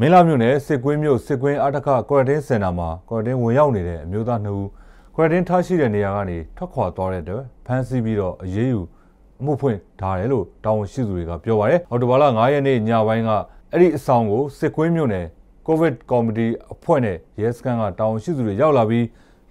မင်းလာမြို့နယ်စစ်ကွင်းမြို့စစ်ကွင်းအထက်ကကွရတင်းစင်တာမှာကွရတင်းဝင်ရောက်နေတဲ့အမျိုးသားနှစ်ဦးကွရတင်းထားရှိတဲ့နေရာကနေထွက်ခွာသွားတဲ့အတွက်ဖမ်းဆီးပြီးတော့အရေးယူအမှုဖွင့်ထားတယ်လို့တာဝန်ရှိသူတွေကပြောပါတယ်။အော်တိုဘာလ9ရက်နေ့ညပိုင်းကအဲ့ဒီအဆောင်ကိုစစ်ကွင်းမြို့နယ် COVID Comedy အဖွဲ့နဲ့ရဲစခန်းကတာဝန်ရှိသူတွေရောက်လာပြီး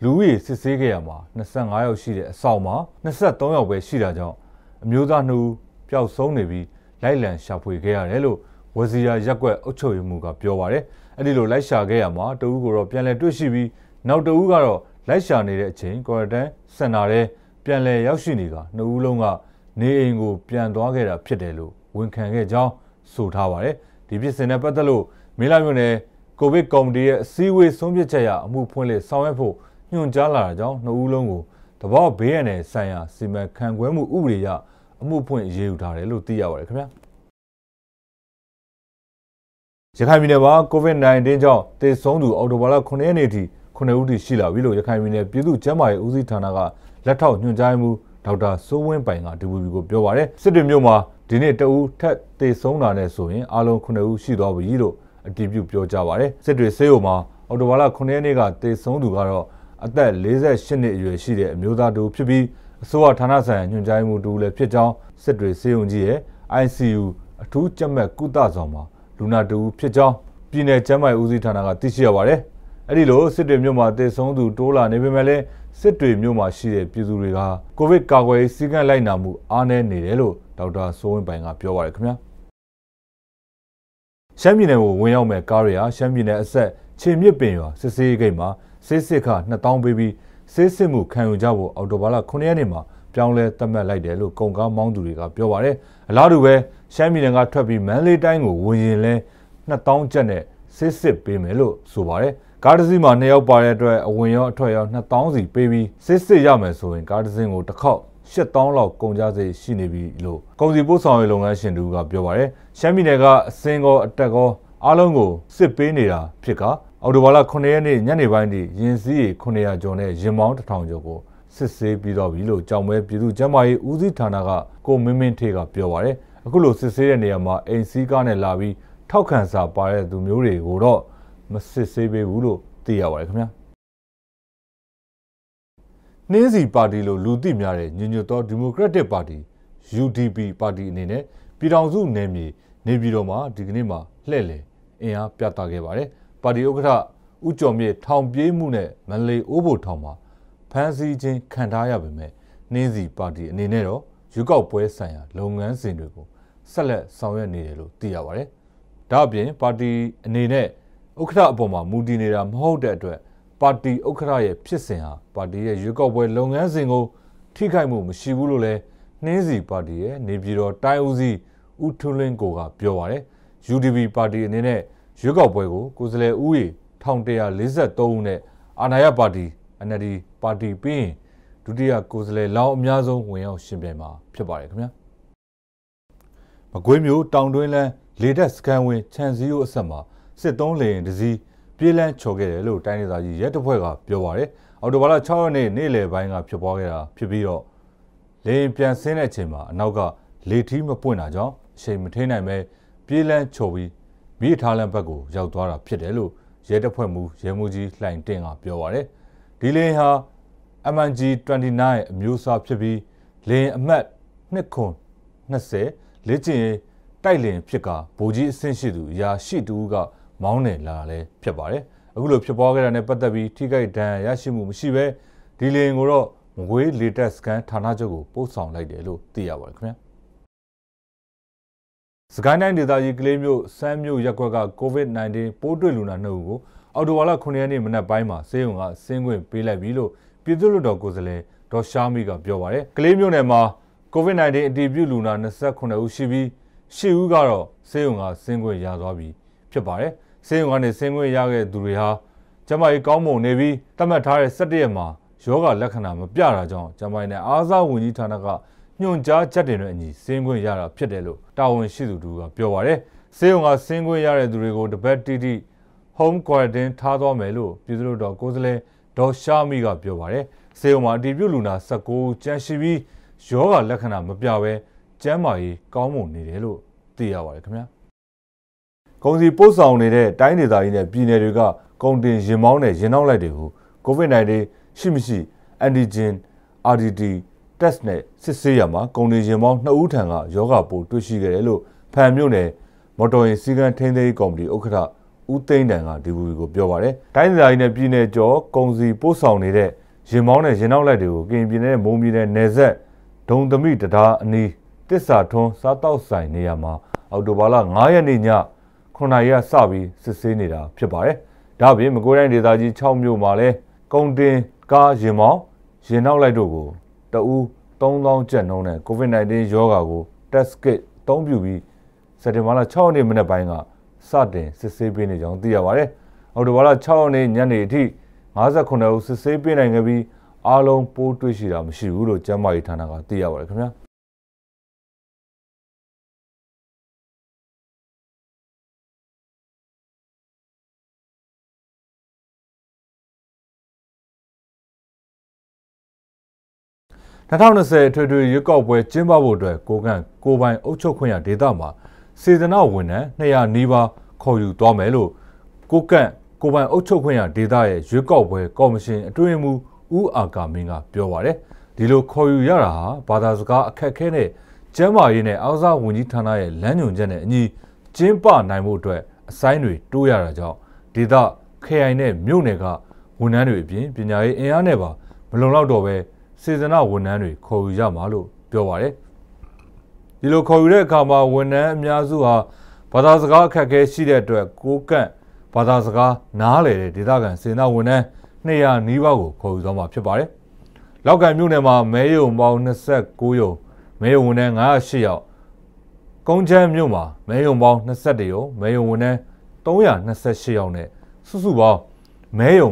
လူဦးရေစစ်ဆေးခဲ့ရမှာ25ယောက်ရှိတဲ့အဆောင်မှာ23ယောက်ပဲရှိတာကြောင့်အမျိုးသားနှစ်ဦးပျောက်ဆုံးနေပြီးလိုက်လံရှာဖွေခဲ့ရတယ်လို့ဝစီရာရက်ွက်အုပ်ချုပ်ရေးမှူးကပြောပါရယ်အဲ့ဒီလိုလိုက်ရှာခဲ့ရမှာတဦးကိုတော့ပြန်လည်တွေ့ရှိပြီးနောက်တဦးကတော့လိုက်ရှာနေတဲ့အချိန်ကော်ရတန်စင်တာထဲပြန်လည်ရောက်ရှိနေကနှစ်ဦးလုံးကနေအိမ်ကိုပြန်သွားခဲ့တာဖြစ်တယ်လို့ဝန်ခံခဲ့ကြောင်းဆိုထားပါရယ်ဒီဖြစ်စဉ်နဲ့ပတ်သက်လို့မေလာမြို့နယ်ကိုဗစ်ကော်မတီရဲ့အစည်းအဝေးဆုံးဖြတ်ချက်ရအမှုဖွင့်လှစ်ဆောင်ရွက်ဖို့ညွှန်ကြားလာတာကြောင့်နှစ်ဦးလုံးကိုတဘောဘေးရန်နဲ့ဆိုင်ရာစီမံခန့်ခွဲမှုဥပဒေရအမှုဖွင့်ရေးယူထားတယ်လို့သိရပါတယ်ခင်ဗျာရခိုင်ပြည်နယ်မှာ COVID-19 ကြောင့်သေဆုံးသူအော်တိုဘာလ9ရက်နေ့ထိ9ဦးထိရှိလာပြီလို့ရခိုင်ပြည်နယ်ပြည်သူ့ကျန်းမာရေးဦးစီးဌာနကလက်ထောက်ညွှန်ကြားမှုဒေါက်တာစိုးဝင်းပိုင်က DVB ကိုပြောပါရယ်စစ်တွေမြို့မှာဒီနေ့တဦးထက်သေဆုံးတာနဲ့ဆိုရင်အလုံး9ဦးရှိသွားပြီလို့အတည်ပြုပြောကြားပါရယ်စစ်တွေဆေးရုံမှာအော်တိုဘာလ9ရက်နေ့ကသေဆုံးသူကတော့အသက်48နှစ်အရွယ်ရှိတဲ့အမျိုးသားတူဖြစ်ပြီးအစိုးရဌာနဆိုင်ရာညွှန်ကြားမှုတူလည်းဖြစ်ကြောင်းစစ်တွေဆေးရုံကြီးရဲ့ ICU အထူးကြက်မှတ်ကုသဆောင်မှာလူနာတူဖြစ်ကြောင်းပြည်내ကျန်းမာရေးဦးစီးဌာနကသိရှိရပါတယ်။အဲဒီလိုစစ်တွေမြို့မှာတည်ဆုံးသူတိုးလာနေပေမဲ့လည်းစစ်တွေမြို့မှာရှိတဲ့ပြည်သူတွေကကိုဗစ်ကာကွယ်ရေးစည်းကမ်းလိုက်နာမှုအားနည်းနေတယ်လို့ဒေါက်တာစိုးဝင်းပိုင်ကပြောပါရခင်ဗျာ။ရှမ်းပြည်နယ်ကိုဝင်ရောက်မဲ့ကားတွေဟာရှမ်းပြည်နယ်အဆက်ခြေမြစ်ပင်ရွာစစ်စေးဂိတ်မှာစစ်စစ်ခ2000ပေးပြီးစစ်စစ်မှုခံယူကြဖို့အော်တိုဘာလ9ရက်နေ့မှာပြောင်းလဲသတ်မှတ်လိုက်တယ်လို့ကုန်ကားမောင်းသူတွေကပြောပါတယ်။အလားတူပဲရှမ်းပြည်နယ်ကထွက်ပြီးမန္တလေးတိုင်းကိုဝင်ရင်လဲ2000ကျပ်နဲ့စစ်စစ်ပေးမယ်လို့ဆိုပါတယ်။ကားတစ်စီးမှာ2ယောက်ပါတဲ့အတွက်အဝင်ရောအထွက်ရော2000စီပေးပြီးစစ်စစ်ရမယ်ဆိုရင်ကားတစ်စင်းကိုတစ်ခေါက်8000လောက်ကုန်ကြစည်ရှိနေပြီလို့ကုန်စည်ပို့ဆောင်ရေးလုပ်ငန်းရှင်တူကပြောပါတယ်။ရှမ်းပြည်နယ်ကအစင်းကောအတက်ကောအားလုံးကိုစစ်ပေးနေတာဖြစ်ကအော်တိုဘာလ9ရက်နေ့ညနေပိုင်းထိရင်စည်း900ကျော်နဲ့ရင်မောင်း1000ကျော်ကိုစစ်ဆေးပြီးတော့ပြီလို့ကြောင်မဲပြည်သူ့ကျန်းမာရေးဦးစီးဌာနကကိုမင်းမင်းထေကပြောပါရယ်အခုလိုစစ်ဆေးတဲ့နေရာမှာအိမ်စည်းကားနဲ့လာပြီးထောက်ခံစာပါတဲ့သူမျိုးတွေကိုတော့မစစ်ဆေးပေးဘူးလို့သိရပါတယ်ခင်ဗျာနှင်းစီပါတီလို့လူသိများတဲ့ညညတော်ဒီမိုကရက်တစ်ပါတီ UDP ပါတီအနေနဲ့ပြည်ထောင်စုနယ်မြေနေပြည်တော်မှာဒီကနေ့မှလှည့်လည်အင်အားပြသခဲ့ပါတယ်ပါတီဥက္ကဋ္ဌဦးကျော်မြင့်ထောင်ပြေးမှုနဲ့မန္တလေးအိုးဘိုထောင်မှာဖမ်းဆီးခြင်းခံထားရပေမဲ့နှင်းစီပါတီအနေနဲ့တော့ရွေးကောက်ပွဲဆိုင်ရာလုပ်ငန်းစဉ်တွေကိုဆက်လက်ဆောင်ရွက်နေတယ်လို့သိရပါဗျ။ဒါ့အပြင်ပါတီအနေနဲ့ဥက္ကဋ္ဌအပေါ်မှာမူတည်နေတာမဟုတ်တဲ့အတွက်ပါတီဥက္ကဋ္ဌရဲ့ဖြစ်စဉ်ဟာပါတီရဲ့ရွေးကောက်ပွဲလုပ်ငန်းစဉ်ကိုထိခိုက်မှုမရှိဘူးလို့လည်းနှင်းစီပါတီရဲ့နေပြည်တော်တိုင်းဦးစီးဦးထွန်းလင်းကိုကပြောပါရယ် UDP ပါတီအနေနဲ့ရွေးကောက်ပွဲကိုကိုယ်စားလှယ်ဦးရေ1143ဦးနဲ့အာဏာရပါတီ NLD ပါတီပြီးရင်ဒုတိယကိုယ်စားလှယ်လောင်းအများဆုံးဝင်ရောက်ရှင်ပြိုင်မှာဖြစ်ပါတယ်ခင်ဗျာမကွေးမြို့တောင်တွင်းလန်းလေတက်စကန်ဝင်ခြံစည်းရိုးအဆက်မှာစစ်သုံးလေရင်တစည်းပြေးလန်းချော်ခဲ့တယ်လို့တိုင်းဒေသကြီးရဲတပ်ဖွဲ့ကပြောပါတယ်အော်တိုဘာလ6ရက်နေ့နေ့လယ်ပိုင်းကဖြစ်ပွားခဲ့တာဖြစ်ပြီးတော့လေရင်ပြန်ဆင်းတဲ့အချိန်မှာအနောက်ကလေထီးမပွင့်တာကြောင့်အချိန်မထိနိုင်ပဲပြေးလန်းချော်ပြီးမိထားလန်းဘက်ကိုရောက်သွားတာဖြစ်တယ်လို့ရဲတပ်ဖွဲ့မှရဲမှူးကြီးလှိုင်တင့်ကပြောပါတယ်။ဒီလေယာဉ်ဟာ MNG 29အမျိုးအစားဖြစ်ပြီးလေယာဉ်အမှတ်2.20လေ့ကျင့်ရေးတိုက်လေယာဉ်ဖြစ်ကဗိုလ်ကြီးအဆင့်ရှိသူအရာရှိတူကမောင်းနယ်လာလဲဖြစ်ပါတယ်အခုလိုဖြစ်ပွားခဲ့တာနဲ့ပတ်သက်ပြီးထိခိုက်ဒဏ်ရာရရှိမှုမရှိဘဲဒီလေယာဉ်ကိုတော့မကွေးလေတက်စကန်ဌာနချုပ်ကိုပို့ဆောင်လိုက်တယ်လို့သိရပါတယ်ခင်ဗျာစကိုင်းတိုင်းဒေသကြီးကလေးမြို့စမ်းမြို့ရပ်ကွက်က COVID-19 ပိုးတွေ့လူနာနှုတ်ကိုအော်တိုဝါလာ9ရက်နေ့မနက်ပိုင်းမှာစေယုံကဆင်းခွင့်ပေးလိုက်ပြီလို့ပြည်သူ့လွှတ်တော်ကိုယ်စားလှယ်ဒေါ်ရှာမီကပြောပါတယ်။ကလေးမြို့နယ်မှာ COVID-19 အတည်ပြုလူနာ29ဦးရှိပြီး10ဦးကတော့စေယုံကဆင်းခွင့်ရသွားပြီဖြစ်ပါတယ်။စေယုံကနေဆင်းခွင့်ရခဲ့သူတွေဟာကျမကြီးကောင်းမွန်နေပြီးတတ်မှတ်ထားတဲ့17ရက်မှာယောဂလက္ခဏာမပြတာကြောင့်ကျမကြီးနဲ့အားစားဝန်ကြီးဌာနကညွှန်ကြားချက်တွေနဲ့အညီဆင်းခွင့်ရတာဖြစ်တယ်လို့တာဝန်ရှိသူတို့ကပြောပါတယ်။စေယုံကဆင်းခွင့်ရတဲ့သူတွေကိုတပတ်တိတိ home quarantine ထားသွားမယ်လို့ပြည်သူ့တော်ကိုယ်စားလှယ်ဒေါ်ရှာမီကပြောပါတယ်။ဆေးရုံမှာအတည်ပြုလူနာ19ကျန်ရှိပြီးရောဂါလက္ခဏာမပြဘဲကျန်းမာရေးကောင်းမွန်နေတယ်လို့သိရပါတယ်ခင်ဗျာ။ကုန်စည်ပို့ဆောင်နေတဲ့တိုင်းဒေသကြီးနဲ့ပြည်နယ်တွေကကုန်တင်ရင်မောင်းတဲ့ရင်နောက်လိုက်တွေကို COVID-19 ရှိမရှိ antigen RDT test နဲ့စစ်ဆေးရမှာကုန်တင်ရင်မောင်း2ဦးထံကရောဂါပိုးတွေ့ရှိခဲ့တယ်လို့ဖန်မြို့နယ်မော်တော်ယာဉ်စီးကန်းထိန်းသိမ်းရေးကော်မတီဥက္ကဋ္ဌဦးသိန်းတန်ကဒီဘူးကိုပြောပါတယ်။တိုင်းဒေသကြီးနဲ့ပြည်နယ်ကျော်ကုံစီပို့ဆောင်နေတဲ့ရင်မောင်းနဲ့ရင်နောက်လိုက်တွေကိုကင်ပြည်နယ်မုံပြည်နယ်နယ်ဆက်ဒုံသမီတရားအနီးတစ္ဆာထွန်းစားတောက်ဆိုင်နေရာမှာ အော်တိုဘာလ9ရက်နေ့ည9နာရီကစပြီးစစ်ဆေးနေတာဖြစ်ပါတယ်။ဒါ့အပြင်မကွေးတိုင်းဒေသကြီး6မြို့မှာလည်းကုံတင်ကားရင်မောင်းရင်နောက်လိုက်တို့ကိုတဦး3000ကျပ်နှုန်းနဲ့ COVID-19 ရောဂါကို test kit အသုံးပြုပြီးစက်တင်ဘာလ6ရက်နေ့မနေ့ပိုင်းကစတင်စစ်ဆေးပေးနေကြောင်းသိရပါတယ်။အော်တိုဘာလ6ရက်နေ့ညနေအထိ59ဦးစစ်ဆေးပေးနိုင်ခဲ့ပြီးအားလုံးပိုးတွေ့ရှိတာမရှိဘူးလို့ကျန်းမာရေးဌာနကသိရပါတယ်ခင်ဗျာ။။2020ထွေထွေရွေးကောက်ပွဲကျင်းပဖို့အတွက်ကိုကန့်ကိုပိုင်အုပ်ချုပ်ခွင့်ရဒေသမှာစေတနာဝန်ထမ်း200နီးပါးခေါ်ယူသွားမယ်လို့ကိုကန့်ကိုပိုင်အုပ်ချုပ်ခွင့်ရဒေသရဲ့ရွေးကောက်ပွဲကော်မရှင်အတွင်းမှဦးအာကာမင်းကပြောပါရယ်ဒီလိုခေါ်ယူရတာဟာဘာသာစကားအခက်ခဲနဲ့ကျန်းမာရေးနဲ့အောက်စားဝန်ကြီးဌာနရဲ့လမ်းညွှန်ချက်နဲ့အညီကျင်းပနိုင်မှုအတွက်အဆိုင်တွေတိုးရတာကြောင့်ဒေသခရိုင်နဲ့မြို့နယ်ကဝန်ထမ်းတွေအပြင်ပညာရေးအင်အားနဲ့ပါမလုံလောက်တော့ပဲစေစနာဝန်ထမ်းတွေခေါ်ယူရမှာလို့ပြောပါရယ်ဒီလိုခေါ်ယူတဲ့အခါမှာဝန်ထမ်းအများစုဟာဘာသာစကားအခက်အခဲရှိတဲ့အတွက်ကိုကန့်ဘာသာစကားနားလည်တဲ့ဒေသခံစေနာဝန်ထမ်း200နီးပါးကိုခေါ်ယူသွားမှာဖြစ်ပါတယ်။လောက်ကန်မြို့နယ်မှာမဲယုံပေါင်း29ယုံမဲယုံဝန်ထမ်း908ယောက်ကုန်းချမ်းမြို့မှာမဲယုံပေါင်း21ယုံမဲယုံဝန်ထမ်း328ယောက်နဲ့စုစုပေါင်းမဲယုံ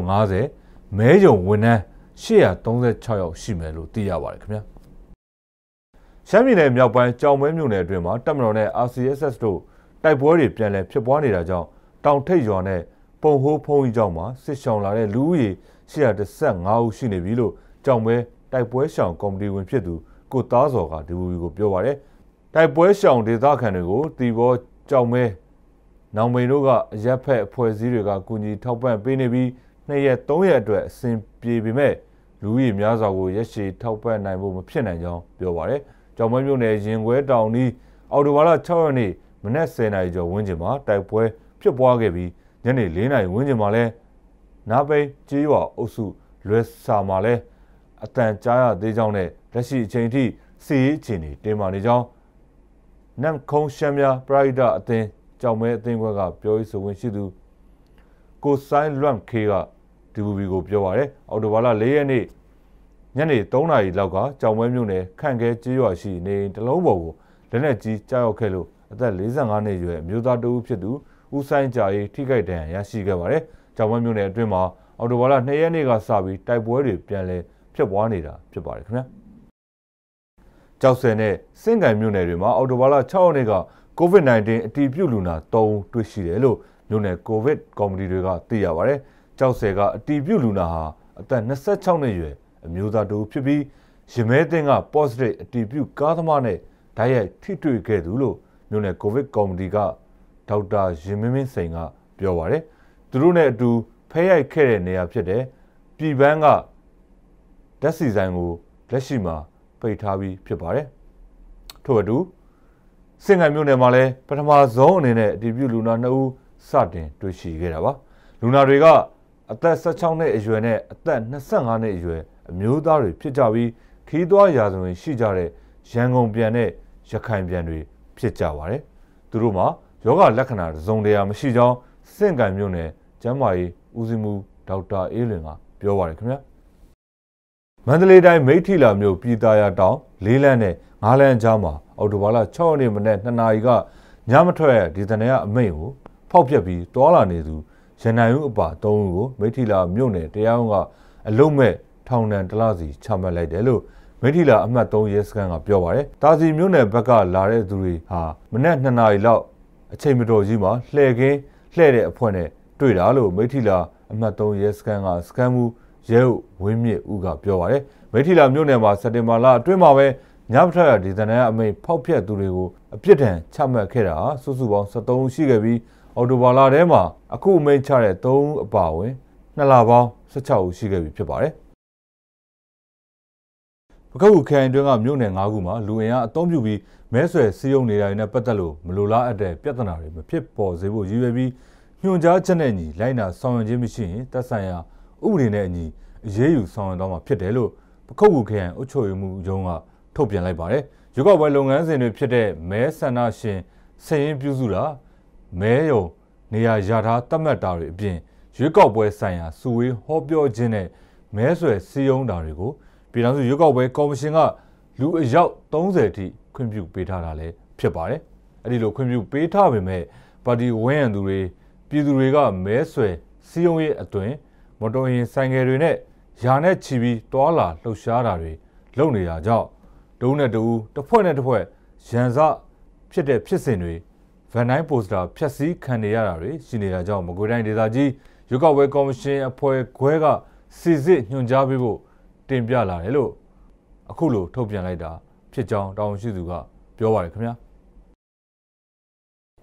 90မဲယုံဝန်ထမ်း836ယောက်ရှိမယ်လို့သိရပါတယ်ခင်ဗျာ။ရှမ်းပြည်နယ်မြောက်ပိုင်းကြောင်မဲမြို့နယ်အတွင်းမှာတပ်မတော်နဲ့ RCSS တို့တိုက်ပွဲတွေပြန်လည်ဖြစ်ပွားနေတာကြောင့်တောင်ထိပ်ရွာနဲ့ပုံဟိုးဖုံးကြီးကျောင်းမှာစစ်ရှောင်လာတဲ့လူဦးရေ115ဦးရှိနေပြီလို့ကြောင်မဲတိုက်ပွဲရှောင်ကော်မတီဝင်ဖြစ်သူကိုသားစော်ကဒီဗီဒီကိုပြောပါရယ်တိုက်ပွဲရှောင်ဒေသခံတွေကိုတီဘောကြောင်မဲနောင်မိန်တို့ကအရက်ဖက်အဖွဲ့အစည်းတွေကကူညီထောက်ပံ့ပေးနေပြီးနှစ်ရက်သုံးရက်အတွက်အဆင်ပြေပေမဲ့လူဦးရေများစွာကိုရက်ရှည်ထောက်ပံ့နိုင်ဖို့မဖြစ်နိုင်ကြောင်းပြောပါရယ်။ကြောင်ပွဲမြို့နယ်ရင်ခွဲတောင်ဤအော်တိုဘာလ6ရက်နေ့မနက်10:00နာရီကျော်ဝန်းကျင်မှာတိုက်ပွဲဖြစ်ပွားခဲ့ပြီးညနေ4:00နာရီဝန်းကျင်မှာလဲနာပိန်ကျေးရွာအုပ်စုလွဲစာမှာလဲအတန်ကြားရသေးကြောင်းနဲ့လက်ရှိအချိန်ထိစီရေးအခြေအနေတင်ပါနေကြောင်းနမ်ခုံရှမ်းများပရိဒအသင်းကြောင်မဲအသင်းဘက်ကပြောရေးဆိုဝင်ရှိသူကိုဆိုင်လွမ်ခေကဒီဘူဘီကိုပြောပါရယ်အော်တိုဘာလ၄ရက်နေ့ညနေ3နာရီလောက်ကကြောင်ဝဲမြို့နယ်ခန့်ခဲကျေးရွာရှိနေတလုံးပေါ်ကိုလက်နက်ကြီးကြားရောက်ခဲ့လို့အသက်45နှစ်အရွယ်မျိုးသားတဦးဖြစ်သူဦးဆိုင်ကြာရေးထိခိုက်ဒဏ်ရာရရှိခဲ့ပါတယ်။ကြောင်ဝဲမြို့နယ်အတွင်းမှာအော်တိုဘာလ2ရက်နေ့ကစပြီးတိုက်ပွဲတွေပြန်လည်ဖြစ်ပွားနေတာဖြစ်ပါတယ်ခင်ဗျာ။ကြောက်စင်နဲ့စင်ကံမြို့နယ်တွေမှာအော်တိုဘာလ6ရက်နေ့က COVID-19 အတည်ပြုလူနာ3ဦးတွေ့ရှိတယ်လို့မြို့နယ် COVID ကော်မတီတွေကသိရပါတယ်။ကြောက်စဲကအတည်ပြုလူနာဟာအသက်26နှစ်အရွယ်အမျိုးသားတူဖြစ်ပြီးရမဲတင်က positive အတည်ပြုကားသမားနဲ့ဓာတ်ရိုက်ထိတွေ့ခဲ့သူလို့မြို့နယ်ကိုဗစ်ကော်မတီကဒေါက်တာရင်မင်းမင်းစိန်ကပြောပါတယ်သူတို့နဲ့အတူဖဲရိုက်ခဲ့တဲ့နေရာဖြစ်တဲ့ပြည်ပန်းကဓာတ်စီဆိုင်ကိုလက်ရှိမှာပိတ်ထားပြီးဖြစ်ပါတယ်ထို့အတူစင်ကိုင်မြို့နယ်မှာလည်းပထမဆုံးအနေနဲ့အတည်ပြုလူနာ2ဦးစတင်တွေ့ရှိခဲ့တာပါလူနာတွေကအသက်16နှစ်အရွယ်နဲ့အသက်25နှစ်အရွယ်အမျိုးသားတွေဖြစ်ကြပြီးခီးသွွားရာဇဝင်ရှိကြတဲ့ရန်ကုန်ပြန်နဲ့ရခိုင်ပြန်တွေဖြစ်ကြပါတယ်။သူတို့မှာယောဂလက္ခဏာစုံတရာမရှိကြောင်းစင့်ကံမြို့နယ်ကျန်းမာရေးဦးစီးမှူးဒေါက်တာအေးလွင်ကပြောပါရခင်ဗျာ။မန္တလေးတိုင်းမိထီလာမြို့ပြည်သားရတောင် လေးလန်းနဲ့ငါးလန်းကြားမှာအော်တိုဘာလ6ရက်နေ့မနက်2နာရီကညမထွက်ရဒီသနေရအမိန့်ကိုဖောက်ပြက်ပြီးတွာလာနေသူရန်နိုင်ဦးအပါ၃ဦးကိုမိထီလာ မြို့နယ်တရားရုံးကအလုံးမဲ့ထောင်ဒဏ်တစ်လစီချမှတ်လိုက်တယ်လို့မိထီလာအမှတ်3ရဲစခန်းကပြောပါတယ်။တာစီမြို့နယ်ဘက်ကလာတဲ့သူတွေဟာမနက်2နာရီလောက်အချိန်မတော်ကြီးမှာလှည့်ခင်းလှည့်တဲ့အဖွဲ့နဲ့တွေ့တာလို့မိထီလာအမှတ်3ရဲစခန်းကစခန်းမှုရဲဝင်းမြင့်ဦးကပြောပါတယ်။မိထီလာမြို့နယ်မှာစက်တင်ဘာလအတွင်းမှာပဲညပထရဒေသနာအမိန်ဖောက်ဖျက်သူတွေကိုအပြစ်ဒဏ်ချမှတ်ခဲ့တာစုစုပေါင်း73ဦးရှိခဲ့ပြီးအော်တိုဘာလထဲမှာအခုအမိန့်ချတဲ့၃ဦးအပါအဝင်2လပေါင်း16ဦးရှိခဲ့ပြီဖြစ်ပါတယ်ပခုတ်ခရိုင်တွင်းကမြို့နယ်၅ခုမှာလူအင်အားအုံပြုပြီးမဲဆွယ်စည်းရုံးနေတာတွေနဲ့ပတ်သက်လို့မလိုလားအပ်တဲ့ပြဿနာတွေမဖြစ်ပေါ်စေဖို့ရည်ရွယ်ပြီးညွှန်ကြားချက်နဲ့ညီလိုက်နာဆောင်ရွက်ခြင်းမရှိရင်တပ်ဆိုင်ရာဥပဒေနဲ့အညီအရေးယူဆောင်ရွက်တော့မှာဖြစ်တယ်လို့ပခုတ်ခရိုင်အုပ်ချုပ်ရေးမှူးရုံးကထုတ်ပြန်လိုက်ပါတယ်။ရွေးကောက်ပွဲလုပ်ငန်းစဉ်တွေဖြစ်တဲ့မဲဆန္ဒရှင်စည်ရင်ပြုစုတာမဲယုံနေရာရထားတတ်မှတ်တာတွေအပြင်ရွေးကောက်ပွဲဆိုင်ရာစုဝေးဟောပြောခြင်းနဲ့မဲဆွယ်စည်းရုံးတာတွေကိုပြည်ထောင်စုရွေးကောက်ပွဲကော်မရှင်ကလူအယောက်30ထိခွင့်ပြုပေးထားတာလည်းဖြစ်ပါတယ်။အဲဒီလိုခွင့်ပြုပေးထားပေမဲ့ပါတီဝန်ရံသူတွေပြည်သူတွေကမဲဆွယ်စည်းရုံးရေးအတွင်မော်တော်ယာဉ်ဆိုင်ငယ်တွေနဲ့ယာနဲ့ချီပြီးတွာလာလှုပ်ရှားတာတွေလုပ်နေတာကြောင့်ဒုံးနဲ့တူတစ်ဖွဲ့နဲ့တစ်ဖွဲ့ရန်စဖြစ်တဲ့ဖြစ်စဉ်တွေဗန်နိုင်းပိုစတာဖျက်ဆီးခံနေရတာတွေရှိနေတာကြောင့်မကွေတိုင်းဒေသကြီးရွေးကောက်ပွဲကော်မရှင်အဖွဲ့ခွဲကစစ်စစ်ညွှန်ကြားပေးဖို့တင်ပြလာတယ်လို့အခုလို ထုတ်ပြန်လိုက်တာဖြစ်ကြောင်းတာဝန်ရှိသူကပြောပါတယ်ခင်ဗျာ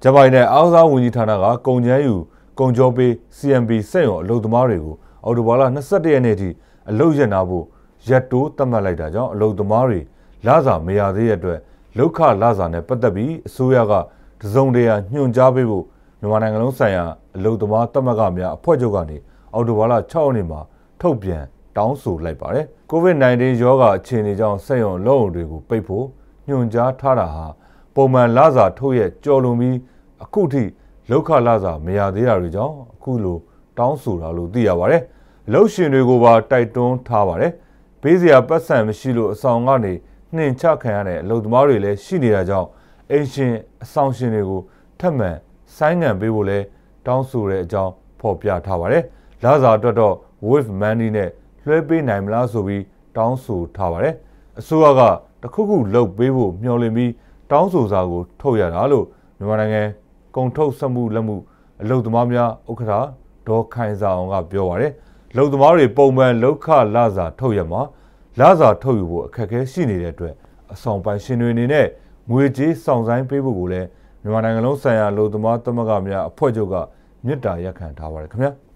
ဂျပိုင်နဲ့အောက်စားဝန်ကြီးဌာနကကုန်ကျန်းယူကုန်ကြောပေး CMB စက်ရုံအလုပ်သမားတွေကိုအော်တိုဘာလ22ရက်နေ့ထိအလုပ်ရနာဖို့ရက်တိုးသတ်မှတ်လိုက်တာကြောင့်အလုပ်သမားတွေလစာမရသေးတဲ့အတွက်လောက်ခလစာနဲ့ပတ်သက်ပြီးအစိုးရကတစုံတရာညွှန်ကြားပေးဖို့မြန်မာနိုင်ငံလုံးဆိုင်ရာအလုံသမားတမကများအဖွဲ့ချုပ်ကနေအော်တိုဘာလ6ရက်နေ့မှာထုတ်ပြန်တောင်းဆိုလိုက်ပါတယ်။ COVID-19 ရောဂါအခြေအနေကြောင့်စက်ရုံလုံးဝတွေကိုပိတ်ဖို့ညွှန်ကြားထားတာဟာပုံမှန်လစာထုတ်ရကြော်လွန်ပြီးအခုထိလောက်ခလစာမရသေးတာတွေကြောင့်အခုလိုတောင်းဆိုတာလို့သိရပါတယ်။လှုပ်ရှင်တွေကိုပါတိုက်တွန်းထားပါတယ်။ဘေးစရာပတ်စံမရှိလို့အဆောင်ကနေနှင်ချခံရတဲ့အလုပ်သမားတွေလည်းရှိနေတာကြောင့်အိမ်ရှင်အဆောင်ရှင်တွေကိုထပ်မံဆိုင်းငံ့ပေးဖို့လဲတောင်းဆိုတဲ့အကြောင်းဖော်ပြထားပါတယ်။လာစာအတွက်တော့ wave money နဲ့လွှဲပေးနိုင်မလားဆိုပြီးတောင်းဆိုထားပါတယ်။အစိုးရကတခုခုလုပ်ပေးဖို့မျှော်လင့်ပြီးတောင်းဆိုစာကို ထုတ်ရတာလို့မြန်မာနိုင်ငံကုန်ထုတ်ဆက်မှုလက်မှုအလုပ်သမားများဥက္ကဋ္ဌဒေါ်ခိုင်စာအောင်က ပြောပါတယ်။လုပ်သမားတွေပုံမှန်လောက်ခလာစာထုတ်ရမှာလာစာထုတ်ယူဖို့အခက်အခဲရှိနေတဲ့အတွက်အဆောင်ပိုင်ရှင်တွေအနေနဲ့ငွေကြေးဆောင်ဆိုင်ပေးဖို့ကိုလည်းမြန်မာနိုင်ငံလုံးဆိုင်ရာလူသမားသမဂ္ဂများအဖွဲ့ချုပ်ကမြစ်တာရက်ခံထားပါတယ်ခင်ဗျာ။။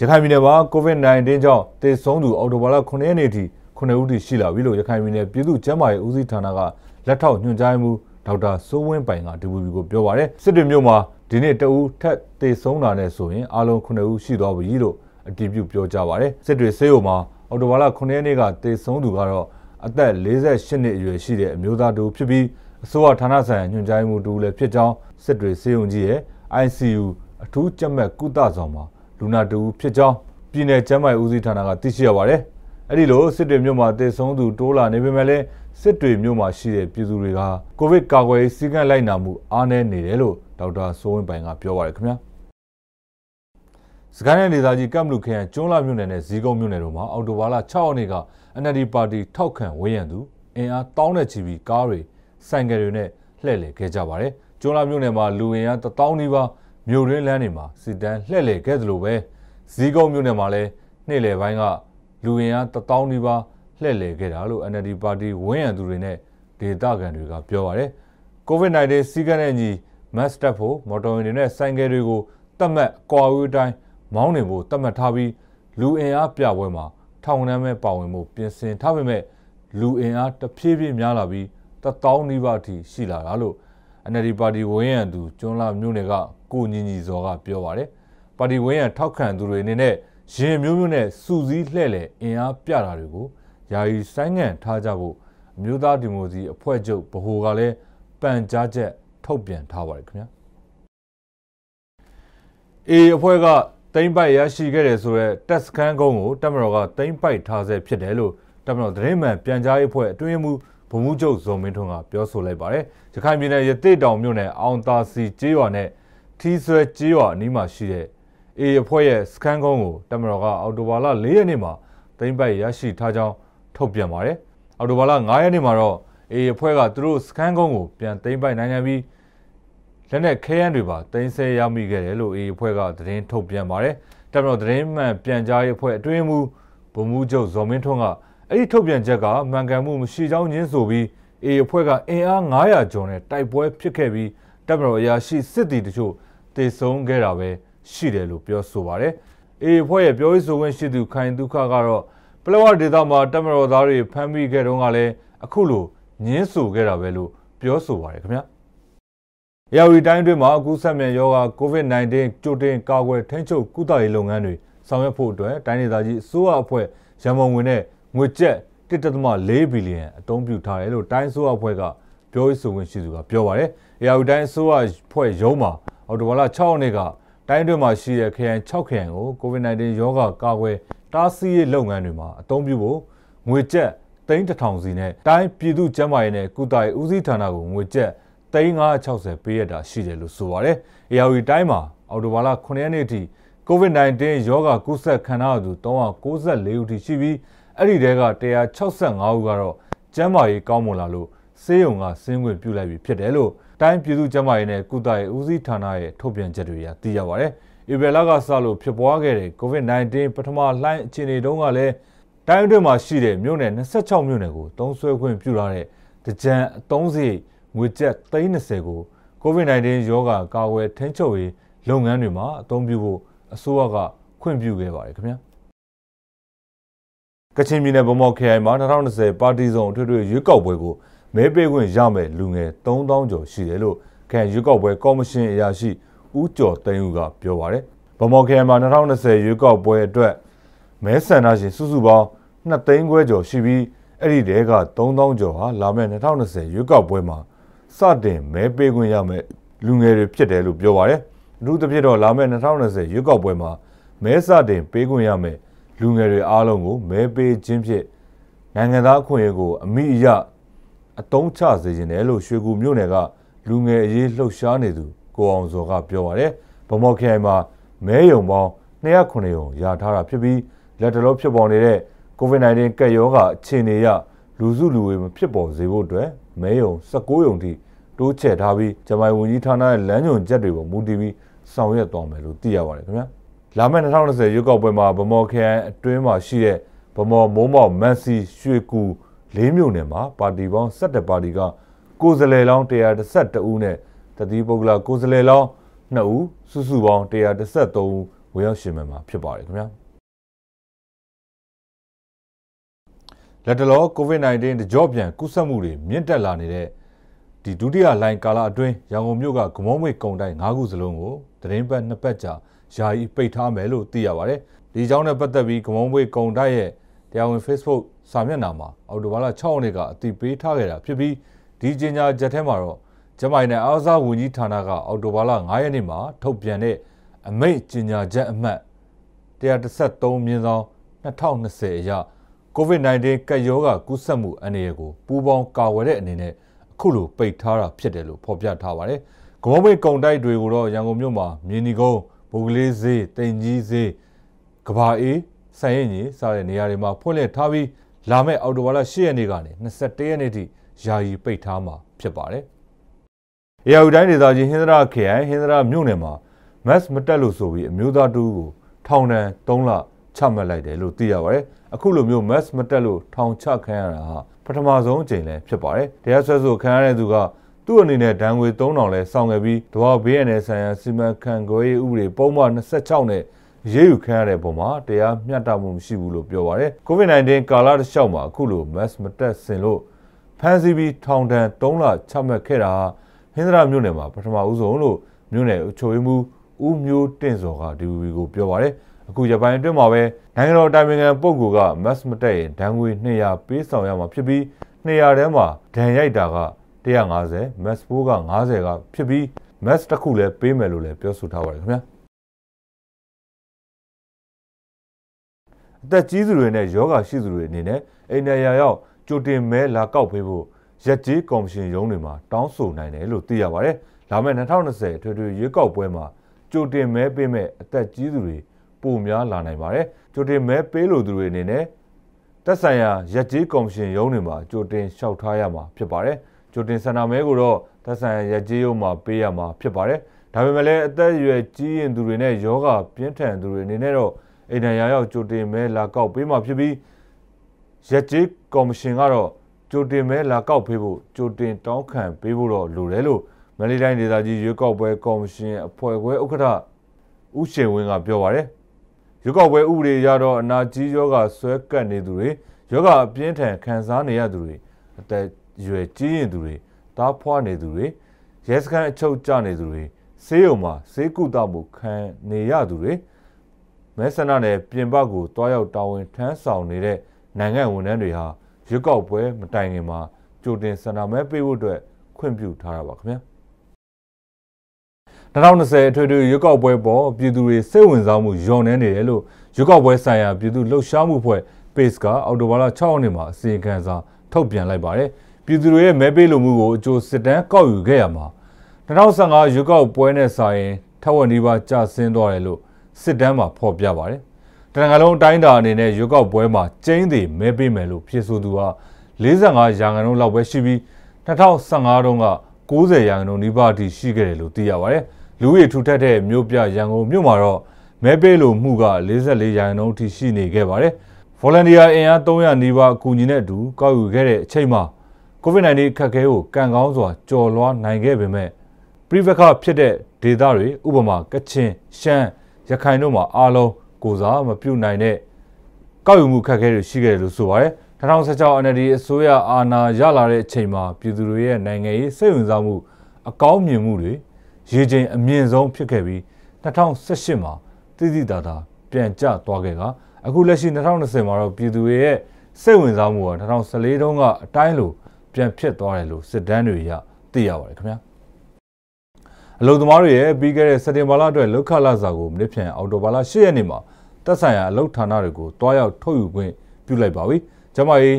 ရခိုင်ပြည်နယ်မှာ COVID-19 ကြောင့်သေဆုံးသူအောက်တိုဘာလ9ရက်နေ့ထိ9ဦးထိရှိလာပြီလို့ရခိုင်ပြည်နယ်ပြည်သူ့ကျန်းမာရေးဦးစီးဌာနကလက်ထောက်ညွှန်ကြားမှုဒေါက်တာစိုးဝင်းပိုင်ကဒီဝီကိုပြောပါရယ်စစ်တွေမြို့မှာဒီနေ့တဦးထက်သေဆုံးတာနဲ့ဆိုရင်အလုံး9ဦးရှိသွားပြီလို့အတည်ပြုပြောကြားပါတယ်စစ်တွေဆေးရုံမှာအော်တိုဘာလ9ရက်နေ့ကတေဆုံးသူကတော့အသက်48နှစ်အရွယ်ရှိတဲ့အမျိုးသားတူဖြစ်ပြီးအစိုးရဌာနဆိုင်ရာညွှန်ကြားမှုတူလည်းဖြစ်ကြောင်းစစ်တွေဆေးရုံကြီးရဲ့ ICU အထူးကြက်မှတ်ကုသဆောင်မှာလူနာတူဖြစ်ကြောင်းပြည်내ကျန်းမာရေးဦးစီးဌာနကသိရှိရပါတယ်အဲ့ဒီလိုစစ်တွေမြို့မှာတေဆုံးသူတိုးလာနေပေမဲ့လည်းစစ်တွေမြို့မှာရှိတဲ့ပြည်သူတွေကကိုဗစ်ကာကွယ်စည်းကမ်းလိုက်နာမှုအားနည်းနေတယ်လို့ဒေါက်တာစိုးဝင်းပိုင်ကပြောပါရယ်ခင်ဗျာစကိုင်းတိုင်းဒေသကြီးကပ်မလူခရိုင်ကျွန်းလာမြို့နယ်နဲ့ဇီးကုန်းမြို့နယ်တို့မှာအော်တိုဘာလ6ရက်နေ့က NLD ပါတီထောက်ခံဝန်းရံသူအင်အားတောင်းတဲ့ချီပြီးကားတွေဆိုင်ကယ်တွေနဲ့လှည့်လည်ခဲ့ကြပါတယ်။ကျွန်းလာမြို့နယ်မှာလူအင်အား1000နီးပါးမြို့ရင်းလမ်းတွေမှာစစ်တမ်းလှည့်လည်ခဲ့သလိုပဲဇီးကုန်းမြို့နယ်မှာလည်းနေ့လယ်ပိုင်းကလူအင်အား1000နီးပါးလှည့်လည်ခဲ့တာလို့ NLD ပါတီဝန်းရံသူတွေနဲ့ဒေသခံတွေကပြောပါတယ်။ COVID-19 စီးကမ်းနဲ့ညီ mask တပ်ဖို့မော်တော်ယာဉ်တွေနဲ့ဆိုင်ကယ်တွေကိုတတ်မှတ်ကွာဝေးတိုင်းမောင်းနှင်ဖို့တတ်မှတ်ထားပြီးလူအင်အားပြပွဲမှာထောင်နှမ်းမဲ့ပါဝင်မှု ပြင်ဆင်ထားပေမဲ့လူအင်အားတဖြည်းဖြည်းများလာပြီးတသောင်းနီးပါးအထိရှိလာတာလို့ NLD ပါတီဝန်ရံသူကျွန်းလာမျိုးနယ်ကကိုညင်ကြီးစော်ကပြောပါတယ်။ပါတီဝန်ရံထောက်ခံသူတွေအနေနဲ့ရင်မျိုးမျိုးနဲ့စူစည်းလှဲ့လေအင်အားပြတာတွေကိုယာယီဆိုင်းငံ့ထားကြဖို့အမျိုးသားဒီမိုကရေစီအဖွဲ့ချုပ်ဗဟိုကလည်းပန်ကြားချက်ထုတ်ပြန်ထားပါတယ်ခင်ဗျာ။ A အဖွဲ့ကတိမ့်ပိုက်ရရှိခဲ့တယ်ဆိုတော့တက်စခန်းကုန်းကိုတက်မတော်ကတိမ့်ပိုက်ထားဆဲဖြစ်တယ်လို့တက်မတော်သတင်းမှန်ပြန်ကြားရေးအဖွဲ့အတွင်းမှုဗမှုချုပ်ဇော်မင်းထွန်းကပြောဆိုလိုက်ပါတယ်။ရခိုင်ပြည်နယ်ရသေတောင်မြို့နယ်အောင်သာစီကျေးရွာနဲ့ထီးဆွဲကျေးရွာအနီးမှာရှိတဲ့အေအဖွဲ့ရဲ့စခန်းကုန်းကိုတက်မတော်ကအော်တိုဘာလ၄ရက်နေ့မှာတိမ့်ပိုက်ရရှိထားကြောင်းထုတ်ပြန်ပါတယ်။အော်တိုဘာလ9ရက်နေ့မှာတော့အေအဖွဲ့ကသူတို့စခန်းကုန်းကိုပြန်သိမ်းပိုက်နိုင်ခဲ့ပြီးလက်နက်ခဲယမ်းတွေပါတင်ဆက်ရမိခဲ့တယ်လို့ AA အဖွဲ့ကသတင်းထုတ်ပြန်ပါတယ်။တပ်မတော်သတင်းမှန်ပြန်ကြားရေးအဖွဲ့အတွင်းမူဗိုလ်မှူးချုပ်ဇော်မင်းထွန်းကအဲ့ဒီထုတ်ပြန်ချက်ကမှန်ကန်မှုမရှိကြောင်းညင်းဆိုပြီး AA အဖွဲ့ကအင်အား900ကျော်နဲ့တိုက်ပွဲဖြစ်ခဲ့ပြီးတပ်မတော်အရာရှိစစ်သည်တို့တေဆုံးခဲ့တာပဲရှိတယ်လို့ပြောဆိုပါတယ်။ AA အဖွဲ့ရဲ့ပြောရေးဆိုခွင့်ရှိသူခိုင်ဒုက္ခကတော့ပလောဝဒေသမှာတပ်မတော်သားတွေဖမ်းမိခဲ့တုန်းကလည်းအခုလိုညင်းဆိုခဲ့တာပဲလို့ပြောဆိုပါတယ်ခင်ဗျာ။။ရာဝတီတိုင်းအတွင်းမှာအကူးစက်မြန်ရောဂါ COVID-19 ကြိုတင်ကာကွယ်ထိန်းချုပ်ကုသရေးလုပ်ငန်းတွေဆောင်ရွက်ဖို့အတွက်တိုင်းဒေသကြီးအစိုးရအဖွဲ့ရန်ကုန်ဝင်နဲ့ငွေကျပ်1.4ဘီလီယံအသုံးပြုထားတယ်လို့တိုင်းအစိုးရအဖွဲ့ကပြောရေးဆိုခွင့်ရှိသူကပြောပါတယ်။ရာဝတီတိုင်းအစိုးရအဖွဲ့ရုံးမှာအော်တိုဘာလ6ရက်နေ့ကတိုင်းအတွင်းမှာရှိတဲ့ခရိုင်6ခရိုင်ကို COVID-19 ရောဂါကာကွယ်တားဆီးရေးလုပ်ငန်းတွေမှာအသုံးပြုဖို့ငွေကျပ်သိန်း1000စီနဲ့တိုင်းပြည်သူ့ကျန်းမာရေးနဲ့ကုသရေးဦးစီးဌာနကိုငွေကျပ်3960ပေးရတာရှိတယ်လို့ဆိုပါတယ်။ ARV တိုင်းမှာအော်တိုဘာလ9ရက်နေ့အထိ COVID-19 ရောဂါကူးစက်ခံရသူ394ဦးထိရှိပြီးအဲ့ဒီထဲက165ဦးကတော့ကျန်းမာရေးကောင်းမွန်လာလို့ဆေးရုံကဆင်းခွင့်ပြုလိုက်ပြီဖြစ်တယ်လို့တိုင်းပြည်သူ့ကျန်းမာရေးနဲ့ကုသရေးဦးစီးဌာနရဲ့ထုတ်ပြန်ချက်တွေအရသိရပါဗျ။ဧပြီလကစလို့ဖြစ်ပွားခဲ့တဲ့ COVID-19 ပထမလှိုင်းအခြေအနေတုန်းကလည်းတိုင်းအတွင်းမှာရှိတဲ့မြို့နယ်26မြို့နယ်ကိုသုံးဆွဲခွင့်ပြုလာတဲ့ကြံအသုံးစရိတ်ငွေကျပ်330ကို COVID-19 ရောဂါကာကွယ်ထိန်းချုပ်ရေးလုပ်ငန်းတွေမှာအသုံးပြုဖို့အစိုးရကခွင့်ပြုခဲ့ပါတယ်ခင်ဗျာကချင်ပြည်နယ်ဗမော်ခရိုင်မှာ2020ပါတီစုံထွေထွေရွေးကောက်ပွဲကိုမဲပေးခွင့်ရမယ်လူငယ်3000ကျော်ရှိတယ်လို့ခရိုင်ရွေးကောက်ပွဲကော်မရှင်အရာရှိဦးကျော်သိန်းဦးကပြောပါတယ်ဗမော်ခရိုင်မှာ2020ရွေးကောက်ပွဲအတွက်မဲဆန္ဒရှင်စုစုပေါင်း2သိန်းခွဲကျော်ရှိပြီးအဲ့ဒီတဲက3000ကျော်ဟာလာမယ့်2020ရွေးကောက်ပွဲမှာစတင်မဲပေးခွင့်ရမယ်လူငယ်တွေဖြစ်တယ်လို့ပြောပါတယ်။အထူးသဖြင့်တော့လာမယ့်2020ရွေးကောက်ပွဲမှာမဲစတင်ပေးခွင့်ရမယ်လူငယ်တွေအားလုံးကိုမဲပေးခြင်းဖြင့်နိုင်ငံသားအခွင့်အရေးကိုအမိအယအတုံးချစေခြင်းတယ်လို့ရွှေကူမြို့နယ်ကလူငယ်အရေးလှုပ်ရှားနေသူကိုအောင်စောကပြောပါတယ်။ဗမော်ခရိုင်မှာမဲယုံပေါင်း209ယုံရထားတာဖြစ်ပြီးလက်တလောဖြစ်ပေါ်နေတဲ့ COVID-19 ကပ်ရောဂါအခြေအနေအရလူစုလူဝေးမဖြစ်ပေါ်စေဖို့အတွက်မဲယုံ19ယုံထိတိုးချဲ့ထားပြီးဂျမိုင်ဝန်ကြီးဌာနရဲ့လမ်းညွှန်ချက်တွေပေါ်မူတည်ပြီးဆောင်ရွက်သွားမယ်လို့သိရပါတယ်ခင်ဗျာလာမယ့်2020ရွေးကောက်ပွဲမှာဗမော်ခရိုင်အတွင်းမှာရှိတဲ့ဗမော်မိုးမောက်မန်စီရွှေကူလေးမြို့နယ်မှာပါတီပေါင်း17ပါတီကကိုယ်စားလှယ်လောင်း112ဦးနဲ့တတိပုဂ္ဂလကိုယ်စားလှယ်လောင်း2ဦးစုစုပေါင်း113ဦးဝင်ရောက်ရှင်မယ်မှာဖြစ်ပါတယ်ခင်ဗျာလက်တလော COVID-19 တကြော့ပြန်ကူးစက်မှုတွေမြင့်တက်လာနေတဲ့ဒီဒုတိယလိုင်းကာလအတွင်းရန်ကုန်မြို့ကဂမောမွေကုံတိုင်း၅ခုစလုံးကိုသတင်းပတ်နှစ်ပတ်ကြာယာယီပိတ်ထားမယ်လို့သိရပါတယ်။ဒီအကြောင်းနဲ့ပတ်သက်ပြီးဂမောမွေကုံတိုင်းရဲ့တရားဝင် Facebook စာမျက်နှာမှာအော်တိုဘားလ6ရက်နေ့ကအသိပေးထားခဲ့တာဖြစ်ပြီးဒီကြေညာချက်ထဲမှာတော့ဂျမိုင်နဲ့အားစားဝန်ကြီးဌာနကအော်တိုဘားလ9ရက်နေ့မှာထုတ်ပြန်တဲ့အမိန့်ကြေညာချက်အမှတ်133မြင်းဆောင်2020အရ COVID-19 ကပ်ရောဂါကူးစက်မှုအနေကိုပူးပေါင်းကာဝယ်တဲ့အနေနဲ့ခုလိုပိတ်ထားတာဖြစ်တယ်လို့ဖော်ပြထားပါတယ်။ကမောပိတ်ကုံတိုက်တွေကိုတော့ရန်ကုန်မြို့မှာမြင်းဒီကုန်းဘုတ်ကလေးဈေးတင်ကြီးဈေးကဘာအေးဆိုင်ရင်ကြီးစတဲ့နေရာတွေမှာဖွင့်လှစ်ထားပြီးလာမယ့်အော်တိုဘာလ10ရက်နေ့ကနေ21ရက်နေ့ထိယာယီပိတ်ထားမှာဖြစ်ပါတယ်။အေရူတိုင်းဒေသကြီးဟင်္ဒရာခရိုင်ဟင်္ဒရာမြို့နယ်မှာ mass မတက်လို့ဆိုပြီးအမျိုးသားတူကိုထောင်ဒဏ်3လချမှတ်လိုက်တယ်လို့သိရပါတယ်။အခုလိုမျိုး mass မတက်လို့ထောင်ချခံရတာဟာပထမဆုံးအကြိမ်လည်းဖြစ်ပါတယ်။တရားစွဲဆိုခံရတဲ့သူကသူ့အနေနဲ့ဒဏ်ငွေ3000လဲဆောင်ခဲ့ပြီးဒဝဘေးရနယ်ဆိုင်ရာစီမံခန့်ခွဲရေးဥပဒေပုံမှန်26နဲ့ရေးယူခံရတဲ့ပုံမှာတရားမျှတမှုမရှိဘူးလို့ပြောပါတယ်။ COVID-19 ကာလတစ်လျှောက်မှာအခုလို mass မတက်ဆင်လို့ဖမ်းဆီးပြီးထောင်ဒဏ်3လချမှတ်ခဲ့တာဟင်္ဒရာမြို့နယ်မှာပထမဦးဆုံးလို့မြို့နယ်အချို့ဝေးမှုဦးမျိုးတင့်စော်က DVB ကိုပြောပါတယ်။အခုရပိုင်းအတွင်းမှာပဲနိုင်ငံတော်တိုင်ပင်ခံပုဂ္ဂိုလ်ကမတ်မတက်ရင်ဒဏ်ငွေ200ပေးဆောင်ရမှာဖြစ်ပြီး200ထဲမှာဒဏ်ရိုက်တာက150 max 4က90ကဖြစ်ပြီး max တစ်ခုလည်းပေးမယ်လို့လည်းပြောဆိုထားပါတယ်ခင်ဗျာအသက်ကြီးသူတွေနဲ့ယောဂရှိသူတွေအနေနဲ့အိန္ဒိယရောက်ကြိုတင်မဲလာကောက်ပေးဖို့ရက်ကြီးကော်မရှင်ရုံးတွေမှာတောင်းဆိုနိုင်တယ်လို့သိရပါတယ်။လာမယ့်2020ထွေထွေရွေးကောက်ပွဲမှာကြိုတင်မဲပေးမဲ့အသက်ကြီးသူတွေပိုများလာနိုင်ပါတယ်။ကြိုတင်မဲပေးလိုသူတွေအနေနဲ့သက်ဆိုင်ရာရက်ကြီးကော်မရှင်ရုံးတွေမှာကြိုတင်လျှောက်ထားရမှာဖြစ်ပါတယ်။ကြိုတင်စန္ဒမဲကိုတော့သက်ဆိုင်ရာရက်ကြီးရုံးမှာပေးရမှာဖြစ်ပါတယ်။ဒါပေမဲ့လည်းအသက်အရွယ်ကြီးရင်သူတွေနဲ့ယောဂပြင်းထန်သူတွေအနေနဲ့တော့အိမ်ဒဏ်ရာရောက်ကြိုတင်မဲလာကောက်ပေးမှာဖြစ်ပြီးရက်ကြီးကော်မရှင်ကတော့ကြိုတင်မဲလာကောက်ပေးဖို့ကြိုတင်တောင်းခံပေးဖို့တော့လိုတယ်လို့မန္တလေးတိုင်းဒေသကြီးရွေးကောက်ပွဲကော်မရှင်အဖွဲ့ခွဲဥက္ကဋ္ဌဦးရှင်ဝင်းကပြောပါရယ်ရွေးကောက်ပွဲဥပဒေရတော့အနာကြီးယောဂဆွဲကပ်နေသူတွေယောဂအပြင်းထန်ခံစားနေရသူတွေအသက်ရွယ်ကြီးရင်သူတွေတားဖွာနေသူတွေရဲစခန်းအချုပ်ကျနေသူတွေဆေးရုံမှာဆေးကုသမှုခံနေရသူတွေမဲဆန္ဒနယ်ပြင်ပကိုတွားရောက်တာဝန်ထမ်းဆောင်နေတဲ့နိုင်ငံဝန်ထမ်းတွေဟာရွေးကောက်ပွဲမတိုင်ခင်မှာကြိုတင်ဆန္ဒမဲပေးဖို့အတွက်ခွင့်ပြုထားတာပါခင်ဗျာ2020အထွေထွေရွေးကောက်ပွဲပေါ်ပြည်သူတွေစိတ်ဝင်စားမှုညွန်နေနေတယ်လို့ရွေးကောက်ပွဲဆိုင်ရာပြည်သူလှုပ်ရှားမှုဖွဲ့ PACE ကအော်တိုဘာလ6ရက်နေ့မှာအစီရင်ခံစာထုတ်ပြန်လိုက်ပါတယ်။ပြည်သူတွေရဲ့မဲပေးလိုမှုကိုအကျိုးစစ်တမ်းကောက်ယူခဲ့ရမှာ2015ရွေးကောက်ပွဲနဲ့ဆိုင်ရင်ထက်ဝက်နီးပါးကျဆင်းသွားတယ်လို့စစ်တမ်းမှာဖော်ပြပါတယ်။တနင်္ဂနွေလုံးတိုင်းတာအနေနဲ့ရွေးကောက်ပွဲမှာကျင်းသေးမဲပေးမယ်လို့ဖြေဆိုသူဟာ45ရာခိုင်နှုန်းလောက်ပဲရှိပြီး2015တုန်းက90ရာခိုင်နှုန်းနီးပါးအထိရှိခဲ့တယ်လို့သိရပါတယ်။လူဦးရေထူထပ်တဲ့မြို့ပြရန်ကုန်မြို့မှာတော့မဲပေးလိုမှုက44ရာခိုင်နှုန်းထိရှိနေခဲ့ပါတယ်။ Volunteer အင်အား300နီးပါးအကူအညီနဲ့အတူကောက်ယူခဲ့တဲ့အချိန်မှာ COVID-19 အခက်အခဲကိုကံကောင်းစွာကျော်လွှားနိုင်ခဲ့ပေမဲ့ Privac ဖြစ်တဲ့ဒေသတွေဥပမာ ကချင်၊ရှမ်း၊ရခိုင်တို့မှာအားလုံးကိုစားမပြုတ်နိုင်တဲ့ကောက်ယူမှုအခက်အခဲတွေရှိခဲ့တယ်လို့ဆိုပါတယ်။2016 NLD အစိုးရအာဏာရလာတဲ့အချိန်မှာပြည်သူတွေရဲ့နိုင်ငံရေးစိတ်ဝင်စားမှုအကောင်းမြင်မှုတွေရေချိန်အမြင့်ဆုံးဖြစ်ခဲ့ပြီး2018မှာတိတိတသာ ပြန်ကျသွားခဲ့ကအခုလက်ရှိ2020မှာတော့ပြည်သူတွေရဲ့စိတ်ဝင်စားမှုက2014တုန်းကအတိုင်းလိုပြန်ဖြစ်သွားတယ်လို့စစ်တမ်းတွေရသိရပါတယ်ခင်ဗျာအလုံသမားတွေရဲ့ပြီးခဲ့တဲ့စက်တင်ဘာလအတွက်လောက်ခလာစာကိုမနစ်ဖြန်အော်တိုဘာလ10ရက်နေ့မှာသက်ဆိုင်ရာအလုံဌာနတွေကိုတွားရောက်ထုတ်ယူခွင့်ပြုလိုက်ပါပြီကျမကြီး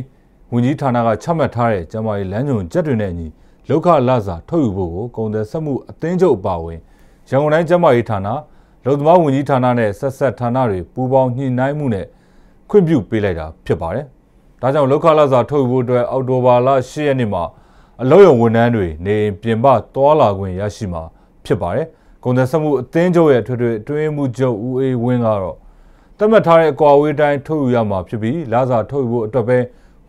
ဝန်ကြီးဌာနကချမှတ်ထားတဲ့ကျမကြီးလမ်းညွှန်ချက်တွေနဲ့အညီဒုက္ခလစာထုတ်ယူဖို့ကိုကုန်သည်စက်မှုအသင်းချုပ်အပါအဝင်ရန်ကုန်တိုင်းကျန်းမာရေးဌာနလုံသမားဝန်ကြီးဌာနနဲ့ဆက်ဆက်ဌာနတွေပူးပေါင်းညှိနှိုင်းမှုနဲ့ခွင့်ပြုပေးလိုက်တာဖြစ်ပါတယ်။ဒါကြောင့်ဒုက္ခလစာထုတ်ယူဖို့အတွက်အောက်တိုဘာလ၈ရက်နေ့မှာအလုပ်ရုံဝန်ထမ်းတွေနေပြင်ပသွားလာခွင့်ရရှိမှာ ဖြစ်ပါတယ်။ကုန်သည်စက်မှုအသင်းချုပ်ရဲ့ထွေထွေအတွင်းမှုချုပ်ဦးအေးဝင်းကတော့တတ်မှတ်ထားတဲ့အကွာအဝေးတိုင်းထုတ်ယူရမှာဖြစ်ပြီးလစာထုတ်ယူဖို့အတွက်ပဲ